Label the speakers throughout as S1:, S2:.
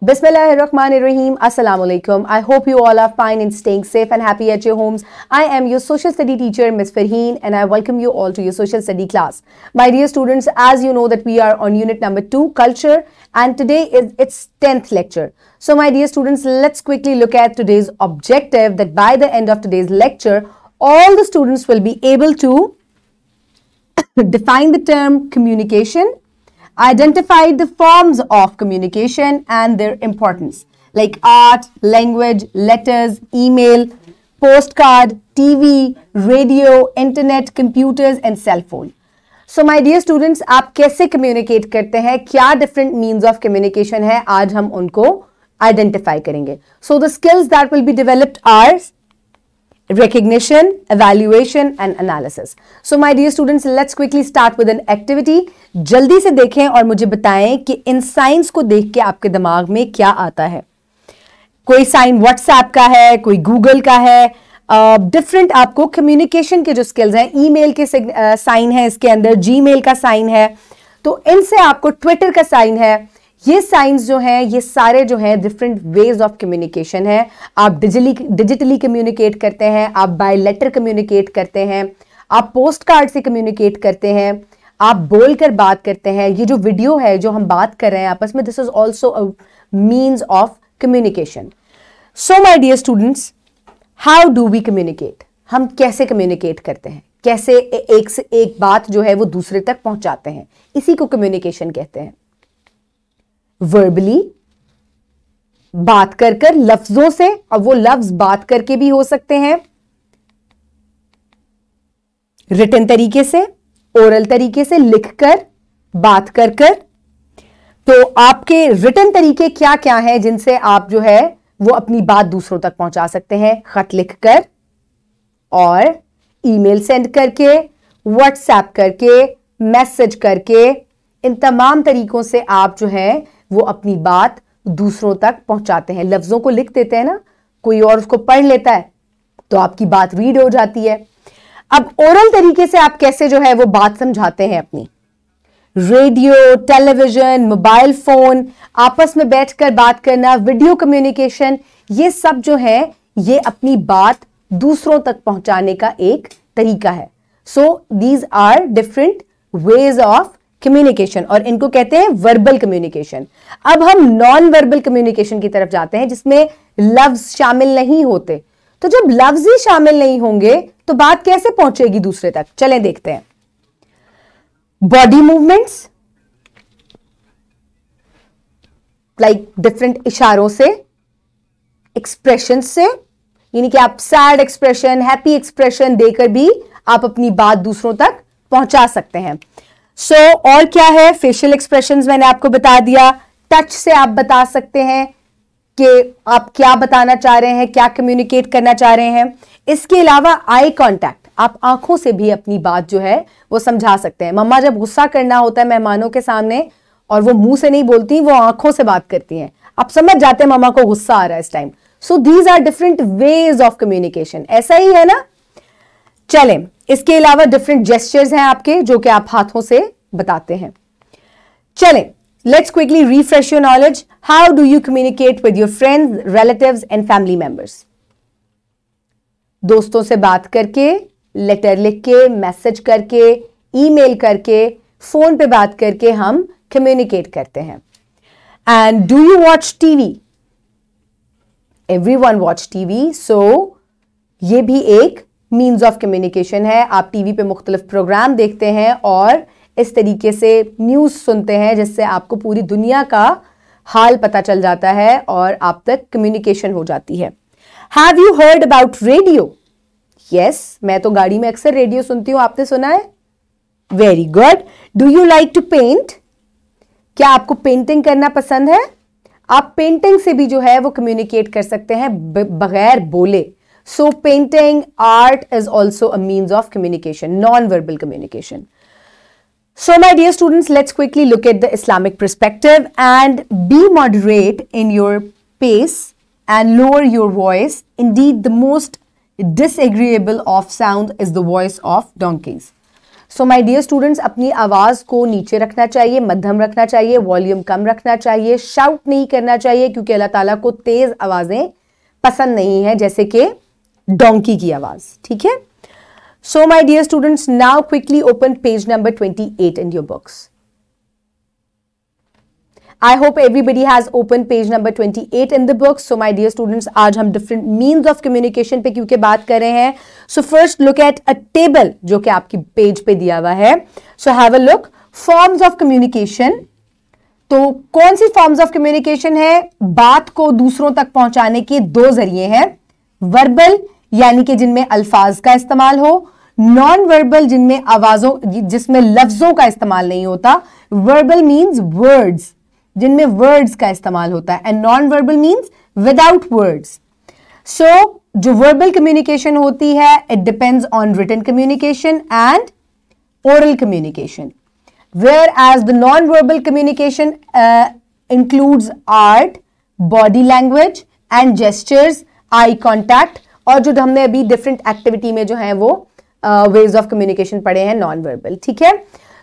S1: ar-Rahim. Assalamu alaikum. I hope you all are fine and staying safe and happy at your homes. I am your social study teacher, Ms. Farheen, and I welcome you all to your social study class. My dear students, as you know that we are on unit number 2, culture, and today is its 10th lecture. So my dear students, let's quickly look at today's objective that by the end of today's lecture, all the students will be able to define the term communication Identify the forms of communication and their importance like art, language, letters, email, postcard, TV, radio, internet, computers and cell phone. So my dear students, आप कैसे communicate करते हैं? क्या different means of communication है? आज हम उनको identify करेंगे. So the skills that will be developed are recognition, evaluation and analysis. So my dear students, let's quickly start with an activity. जल्दी से देखें और मुझे बताएं कि इन साइंस को देख के आपके दिमाग में क्या आता है कोई साइन व्हाट्सएप का है कोई गूगल का है डिफरेंट uh, आपको कम्युनिकेशन के जो स्किल्स हैं ईमेल के साइन uh, है इसके अंदर जीमेल का साइन है तो इनसे आपको ट्विटर का साइन है ये साइंस जो हैं ये सारे जो हैं डिफरेंट वेज ऑफ कम्युनिकेशन है आप डिजिटली डिजिटली कम्युनिकेट करते हैं आप बाय लेटर कम्युनिकेट करते हैं आप पोस्ट कार्ड से कम्युनिकेट करते हैं आप बोल कर बात करते हैं ये जो वीडियो है जो हम बात कर रहे हैं आपस में this is also means of communication so my dear students how do we communicate हम कैसे कम्युनिकेट करते हैं कैसे एक से एक बात जो है वो दूसरे तक पहुंचाते हैं इसी को कम्युनिकेशन कहते हैं वर्बली बात कर कर लफ्जों से और वो लफ्ज बात करके भी हो सकते हैं रिटर्न तरीके से ओरल तरीके से लिखकर बात कर कर तो आपके रिटर्न तरीके क्या क्या हैं जिनसे आप जो है वो अपनी बात दूसरों तक पहुंचा सकते हैं खत लिखकर और ईमेल सेंड करके व्हाट्सएप करके मैसेज करके इन तमाम तरीकों से आप जो है वो अपनी बात दूसरों तक पहुंचाते हैं लफ्ज़ों को लिख देते हैं ना कोई और उसको पढ़ लेता है तो आपकी बात रीड हो जाती है अब ओरल तरीके से आप कैसे जो है वो बात समझाते हैं अपनी रेडियो टेलीविजन मोबाइल फोन आपस में बैठकर बात करना वीडियो कम्युनिकेशन ये सब जो है ये अपनी बात दूसरों तक पहुंचाने का एक तरीका है so these are different ways of communication और इनको कहते हैं वर्बल कम्युनिकेशन अब हम नॉन वर्बल कम्युनिकेशन की तरफ जाते हैं जिसमें लव्स शामिल नहीं होते तो जब लव्स ही शामिल नहीं होंगे तो बात कैसे पहुंचेगी दूसरे तक चलें देखते हैं बॉडी मूवमेंट्स लाइक डिफरेंट इशारों से एक्सप्रेशन से यानी कि आप सैड एक्सप्रेशन हैप्पी एक्सप्रेशन देकर भी आप अपनी बात दूसरों तक पहुंचा सकते हैं सो so, और क्या है फेशियल एक्सप्रेशन मैंने आपको बता दिया टच से आप बता सकते हैं कि आप क्या बताना चाह रहे हैं क्या कम्युनिकेट करना चाह रहे हैं इसके अलावा आई कांटेक्ट आप आंखों से भी अपनी बात जो है वो समझा सकते हैं मम्मा जब गुस्सा करना होता है मेहमानों के सामने और वो मुंह से नहीं बोलती वो आंखों से बात करती हैं आप समझ जाते हैं मम्मा को गुस्सा आ रहा है इस time so these are different ways of communication ऐसा ही है ना चले इसके अलावा डिफरेंट जेस्टर्स हैं आपके जो कि आप हाथों से बताते हैं चले let's quickly refresh your knowledge how do you communicate with your friends relatives and family members दोस्तों से बात करके लेटर लिख के मैसेज करके ईमेल करके फोन पे बात करके हम कम्युनिकेट करते हैं and do you watch TV everyone watch TV so ये भी एक मीन्स ऑफ कम्युनिकेशन है आप टीवी पे मुख्तलिफ प्रोग्राम देखते हैं और इस तरीके से न्यूज़ सुनते हैं जिससे आपको पूरी दुनिया का हाल पता चल जाता है और आप तक कम्युनिकेशन हो जाती है have you heard about radio yes मैं तो गाड़ी में अक्सर रेडियो सुनती हूँ आपने सुना है very good do you like to paint क्या आपको पेंटिंग करना पसंद है आप पेंटिंग से भी जो है वो कम्युनिकेट कर सकते हैं बगैर बोले So painting, art is also a means of communication, non-verbal communication. So my dear students, let's quickly look at the Islamic perspective and be moderate in your pace and lower your voice. Indeed, the most disagreeable of sound is the voice of donkeys. So, my dear students, अपनी आवाज़ को नीचे रखना चाहिए मध्यम रखना चाहिए volume कम रखना चाहिए शाउट नहीं करना चाहिए क्योंकि अल्लाह ताला को तेज़ आवाज़ें पसंद नहीं है जैसे कि डोंकी की आवाज ठीक है so my dear students now quickly open page number twenty eight in your books I hope everybody has opened page number 28 in the book. So my dear students, आज हम different means of communication पे क्योंकि बात कर रहे हैं So first look at a table जो कि आपकी page पे दिया हुआ है So have a look. Forms of communication. तो कौन सी forms of communication है बात को दूसरों तक पहुंचाने के दो जरिए हैं वर्बल यानी कि जिनमें अल्फाज का इस्तेमाल हो नॉन वर्बल जिनमें आवाजों जिसमें लफ्जों का इस्तेमाल नहीं होता वर्बल मीन्स वर्ड्स जिनमें वर्ड्स का इस्तेमाल होता है and non verbal means without words so जो वर्बल कम्युनिकेशन होती है it depends on written communication and oral communication whereas the non verbal communication includes art body language and gestures eye contact और जो हमने अभी different activity में जो है वो वेज ऑफ कम्युनिकेशन पढ़े हैं नॉन वर्बल ठीक है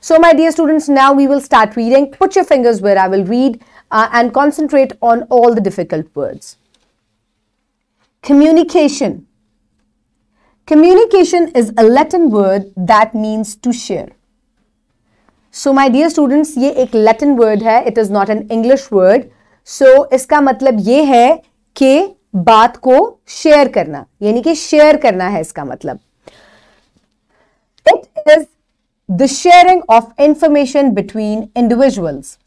S1: so my dear students now we will start reading put your fingers where I will read and concentrate on all the difficult words communication communication is a Latin word that means to share so my dear students ये एक Latin word है it is not an English word so इसका मतलब ये है कि बात को share करना यानी कि share करना है इसका मतलब It is the sharing of information between individuals.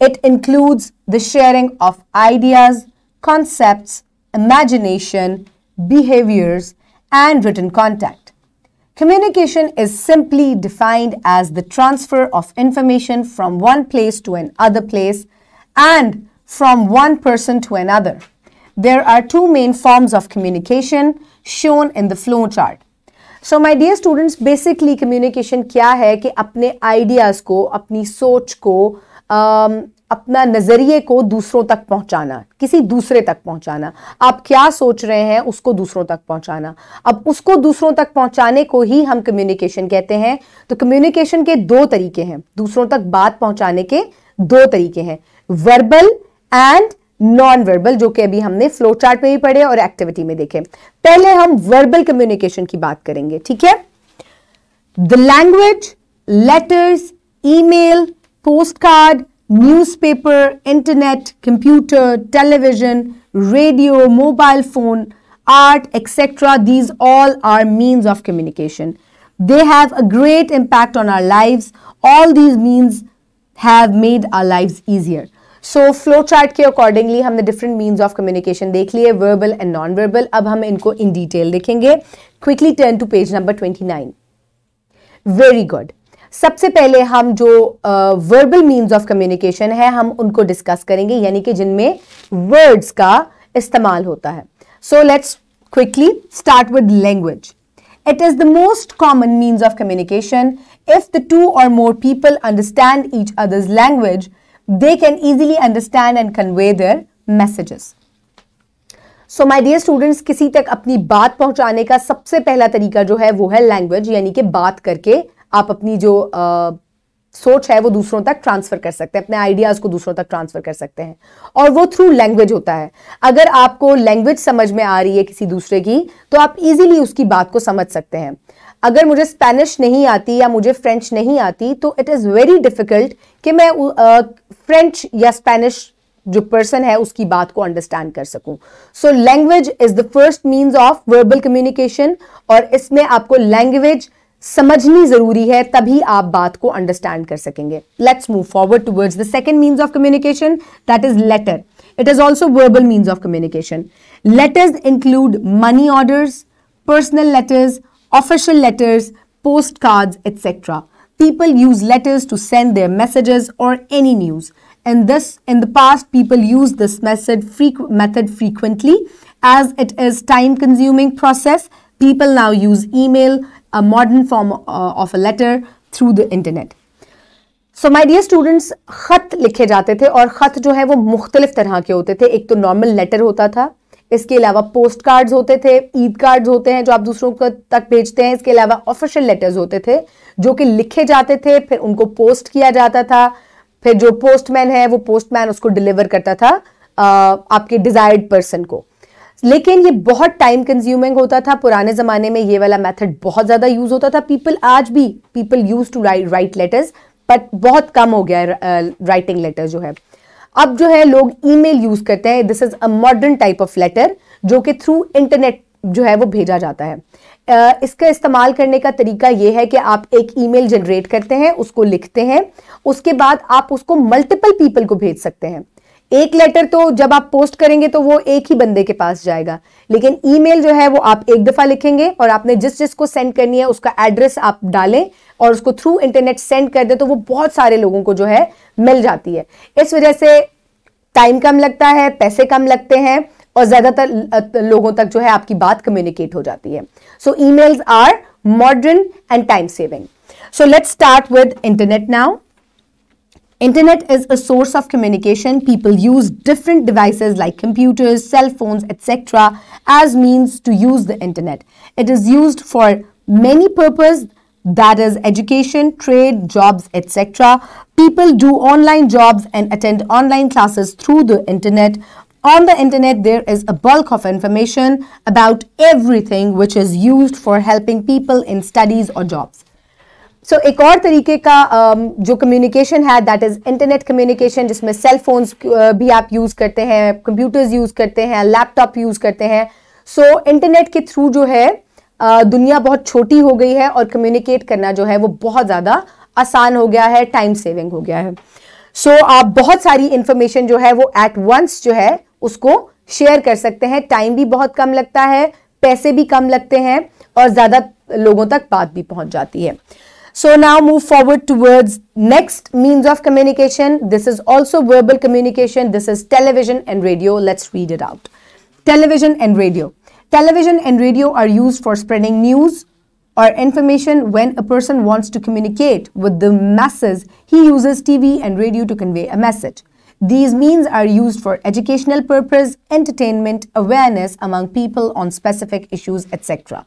S1: It includes the sharing of ideas, concepts, imagination behaviors and written contact communication is simply defined as the transfer of information from one place to another place and from one person to another there are two main forms of communication shown in the flow chart. So my dear students basically communication क्या है कि अपने ideas को अपनी सोच को um, अपना नज़रिए को दूसरों तक पहुंचाना किसी दूसरे तक पहुंचाना आप क्या सोच रहे हैं उसको दूसरों तक पहुंचाना अब उसको दूसरों तक पहुंचाने को ही हम कम्युनिकेशन कहते हैं तो कम्युनिकेशन के दो तरीके हैं दूसरों तक बात पहुंचाने के दो तरीके हैं वर्बल एंड नॉन वर्बल जो कि अभी हमने फ्लो चार्ट में भी पढ़े और एक्टिविटी में देखे पहले हम वर्बल कम्युनिकेशन की बात करेंगे ठीक है the language letters email postcard newspaper, internet computer television radio mobile phone art etcetera these all are means of communication they have a great impact on our live all these means have made our live easier so flow chart के accordingly हमने different means of communication देख लिए verbal and non verbal अब हम इनको in detail देखेंगे quickly turn to page number twenty nine very good सबसे पहले हम जो वर्बल मीन्स ऑफ कम्युनिकेशन है हम उनको डिस्कस करेंगे यानी कि जिनमें वर्ड्स का इस्तेमाल होता है so let's quickly start with language it is the most common means of communication if the two or more people understand each others language they can easily understand and convey their messages. So my dear students किसी तक अपनी बात पहुंचाने का सबसे पहला तरीका जो है वो है लैंग्वेज यानी कि बात करके आप अपनी जो आ, सोच है वो दूसरों तक ट्रांसफर कर सकते हैं अपने आइडियाज को दूसरों तक ट्रांसफर कर सकते हैं और वो थ्रू लैंग्वेज होता है अगर आपको लैंग्वेज समझ में आ रही है किसी दूसरे की तो आप इजीली उसकी बात को समझ सकते हैं अगर मुझे स्पेनिश नहीं आती या मुझे फ्रेंच नहीं आती तो इट इज़ वेरी डिफ़िकल्ट कि मैं फ्रेंच uh, या स्पेनिश जो पर्सन है उसकी बात को अंडरस्टैंड कर सकूं so language is the first means of verbal communication और इसमें आपको लैंग्वेज समझनी जरूरी है तभी आप बात को अंडरस्टैंड कर सकेंगे let's move forward towards the second means of communication that is letter it is also verbal means of communication letters include money orders personal letters official letters, postcards, etc. People use letters to send their messages or any news. And this, in the past, people used this method, frequ method frequently as it is time-consuming process. People now use email, a modern form uh, of a letter, through the internet. So, my dear students, khatt likhe जाते the, और ख़त jo hai, wo मुख्तलिफ tarha ke hote the. Ek to normal letter hota tha. इसके अलावा post cards होते थे Eid cards होते हैं जो आप दूसरों को तक भेजते हैं इसके अलावा ऑफिशियल लेटर्स होते थे जो कि लिखे जाते थे फिर उनको पोस्ट किया जाता था फिर जो पोस्टमैन है वो पोस्टमैन उसको डिलीवर करता था आपके डिजायर्ड पर्सन को लेकिन ये बहुत टाइम कंज्यूमिंग होता था पुराने ज़माने में ये वाला मेथड बहुत ज़्यादा यूज़ होता था पीपल आज भी people use to write write letters but बहुत कम हो गया है राइटिंग लेटर जो है अब जो है लोग ईमेल यूज करते हैं this is a modern type of letter जो कि थ्रू इंटरनेट जो है वो भेजा जाता है इसका इस्तेमाल करने का तरीका यह है कि आप एक ईमेल जनरेट करते हैं उसको लिखते हैं उसके बाद आप उसको मल्टीपल पीपल को भेज सकते हैं एक लेटर तो जब आप पोस्ट करेंगे तो वो एक ही बंदे के पास जाएगा लेकिन ईमेल जो है वो आप एक दफ़ा लिखेंगे और आपने जिस जिस को सेंड करनी है उसका एड्रेस आप डालें और उसको थ्रू इंटरनेट सेंड कर दे तो वो बहुत सारे लोगों को जो है मिल जाती है इस वजह से टाइम कम लगता है पैसे कम लगते हैं और ज्यादातर लोगों तक जो है आपकी बात कम्युनिकेट हो जाती है so emails are modern and time saving so let start with internet now internet is a source of communication people use different device like computers cell phone etcetera as means to use the internet it is use for many purpose that is education, trade, jobs, etc. People do online jobs and attend online classes through the internet. On the internet, there is a bulk of information about everything which is used for helping people in studies or jobs. so, एक और तरीके का जो communication है that is internet communication जिसमें cell phones भी आप use करते हैं कंप्यूटर्स यूज़ करते हैं लैपटॉप यूज़ करते हैं सो so, इंटरनेट के थ्रू जो है दुनिया बहुत छोटी हो गई है और कम्युनिकेट करना जो है वो बहुत ज़्यादा आसान हो गया है टाइम सेविंग हो गया है सो so, आप बहुत सारी इंफॉर्मेशन जो है वो एट वंस जो है उसको शेयर कर सकते हैं टाइम भी बहुत कम लगता है पैसे भी कम लगते हैं और ज़्यादा लोगों तक बात भी पहुंच जाती है so now move forward towards next means of communication this is also verbal communication this is television and radio let's read it out television and radio Television and radio are used for spreading news or information when a person wants to communicate with the masses. He uses TV and radio to convey a message. These means are used for educational purpose, entertainment, awareness among people on specific issues, etc.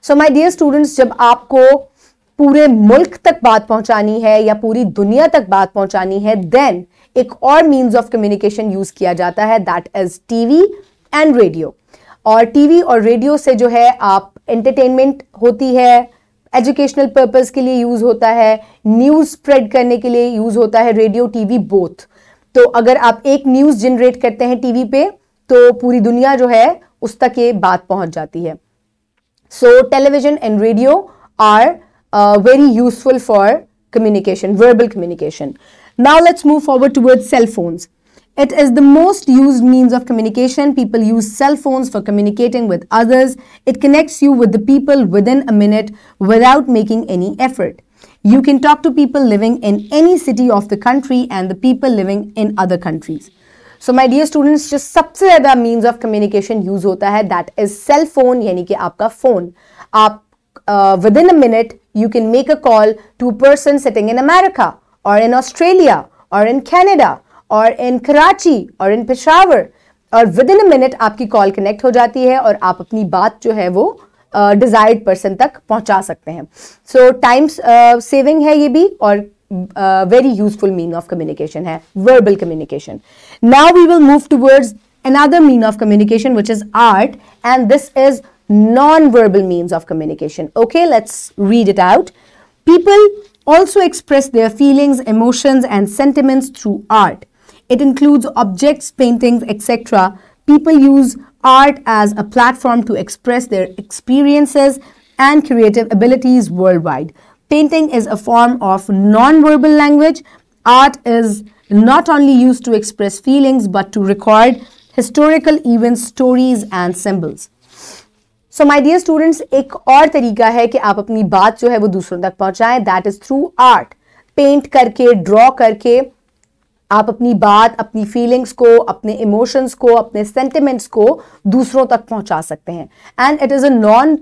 S1: So my dear students, जब आपको पूरे मुल्क तक बात पहुंचानी है या पूरी दुनिया तक बात पहुंचानी है देन एक और मीन्स ऑफ कम्युनिकेशन यूज किया जाता है that is TV and radio or TV or radio से जो है आप एंटरटेनमेंट होती है एजुकेशनल पर्पज़ के लिए यूज़ होता है न्यूज़ स्प्रेड करने के लिए यूज़ होता है रेडियो टीवी बोथ तो अगर आप एक न्यूज़ जनरेट करते हैं टीवी पे तो पूरी दुनिया जो है उस तक ये बात पहुंच जाती है so television and radio are very useful for communication verbal communication now let's move forward towards cell phones It is the most used means of communication. People use cell phones for communicating with others. It connects you with the people within a minute without making any effort. You can talk to people living in any city of the country and the people living in other countries. So, my dear students, just सबसे ज़्यादा means of communication use होता है that is cell phone, यानी कि आपका phone. आप uh, within a minute you can make a call to a person sitting in America or in Australia or in Canada. और इन कराची और इन पिशावर और within a minute आपकी call connect हो जाती है और आप अपनी बात जो है वो डिजायर्ड uh, पर्सन तक पहुंचा सकते हैं सो टाइम्स सेविंग है ये भी और very useful mean of communication है verbal communication now we will move towards another mean of communication which is art and this is non verbal means of communication okay let's read it out people also express their feelings emotions and sentiments through art It includes objects, paintings, etc. People use art as a platform to express their experiences and creative abilities worldwide. Painting is a form of non-verbal language. Art is not only used to express feelings but to record historical events, stories and symbols. So, my dear students, एक और तरीका है कि आप अपनी बात जो है वो दूसरों तक पहुंचाएं That is through art, paint करके ड्रॉ करके आप अपनी बात अपनी फीलिंग्स को अपने इमोशंस को अपने सेंटिमेंट्स को दूसरों तक पहुंचा सकते हैं and it is a non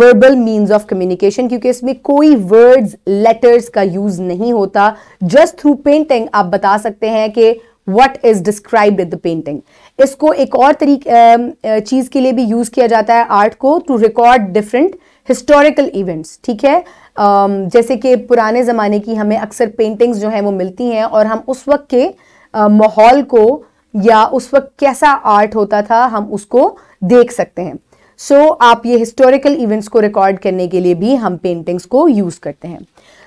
S1: verbal means of communication क्योंकि इसमें कोई वर्ड्स लेटर्स का यूज़ नहीं होता जस्ट थ्रू पेंटिंग आप बता सकते हैं कि what is described the painting इसको एक और तरीके um, uh, चीज़ के लिए भी यूज़ किया जाता है आर्ट को to record different historical events ठीक है जैसे कि पुराने ज़माने की हमें अक्सर पेंटिंग्स जो हैं वो मिलती हैं और हम उस वक्त के माहौल को या उस वक्त कैसा आर्ट होता था हम उसको देख सकते हैं सो so, आप ये हिस्टोरिकल इवेंट्स को रिकॉर्ड करने के लिए भी हम पेंटिंग्स को यूज़ करते हैं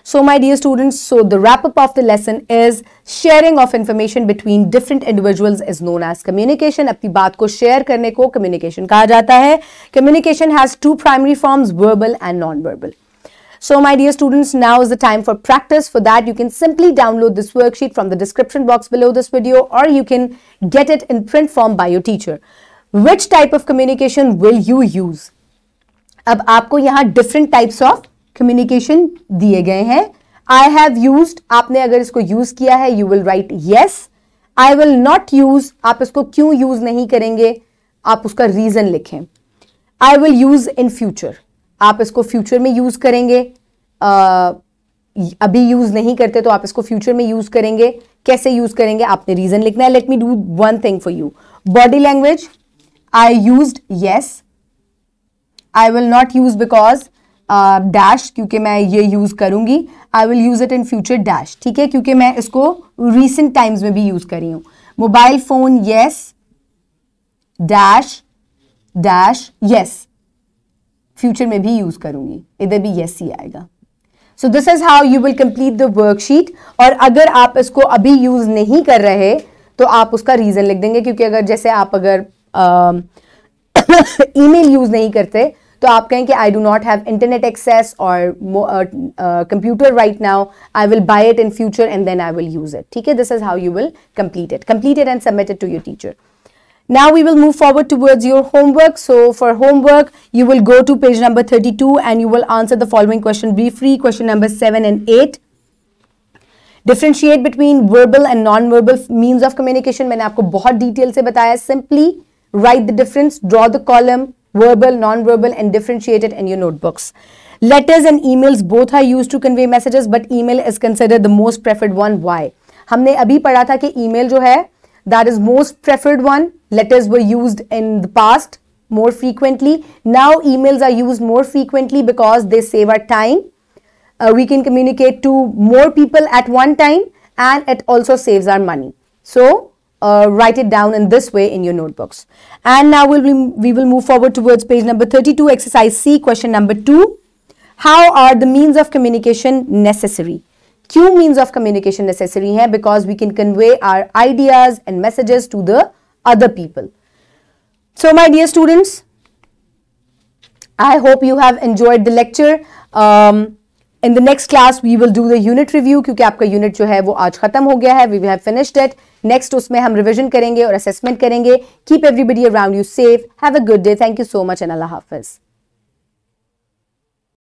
S1: so my dear students so the wrap up of the lesson is sharing of information between different individuals is known as communication अपनी बात को शेयर करने को कम्युनिकेशन कहा जाता है communication has two primary forms verbal and non verbal So my dear students, now is the time for practice. For that, you can simply download this worksheet from the description box below this video or you can get it in print form by your teacher. Which type of communication will you use? अब आपको यहाँ different types of communication दिए गए हैं have used. Use आपने अगर इसको use किया you will write yes. I will not use. आप इसको क्यों use नहीं करेंगे आप उसका reason लिखें I will use in future. आप इसको फ्यूचर में यूज़ करेंगे आ, अभी यूज़ नहीं करते तो आप इसको फ्यूचर में यूज़ करेंगे कैसे यूज़ करेंगे आपने रीज़न लिखना है let me do one thing for you body language I use yes I will not use because dash क्योंकि मैं ये यूज़ करूंगी I will use it in future dash ठीक है क्योंकि मैं इसको रिसेंट टाइम्स में भी यूज़ करी हूं mobile phone yes dash dash yes future में भी यूज़ करूंगी इधर भी येस ही आएगा so this is how you will complete the worksheet और अगर आप इसको अभी यूज़ नहीं कर रहे तो आप उसका रीज़न लिख देंगे क्योंकि अगर जैसे आप अगर ईमेल यूज़ नहीं करते तो आप कहें कि I do not have internet access or computer right now I will buy it in future and then I will use it ठीक है this is how you will complete it complete it and submit it to your teacher Now we will move forward towards your homework. So for homework, you will go to page number 32 and you will answer the following question briefly, question number 7 and 8. Differentiate between verbal and non-verbal means of communication. I have told you in detail. Simply write the difference. Draw the column. verbal non-verbal and it in your notebooks letters and emails both are used to convey messages but email is considered the most preferred one why हमने अभी पढ़ा था कि email that is most preferred one. Letters were used in the past more frequently. Now emails are used more frequently because they save our time. Uh, we can communicate to more people at one time and it also saves our money. So uh, write it down in this way in your notebooks. And now we'll be, we will move forward towards page number 32, exercise C, question number 2. How are the means of communication necessary? क्यों means of communication necessary है because we can convey our ideas and messages to the other people so my dear students I hope you have enjoyed the lecture in the next class we will do the unit review क्योंकि आपका unit जो है वो आज खत्म हो गया है we have finished it next उसमें हम रिविजन करेंगे और असेसमेंट करेंगे keep everybody around you safe have a good day thank you so much and अल्लाह हाफिज़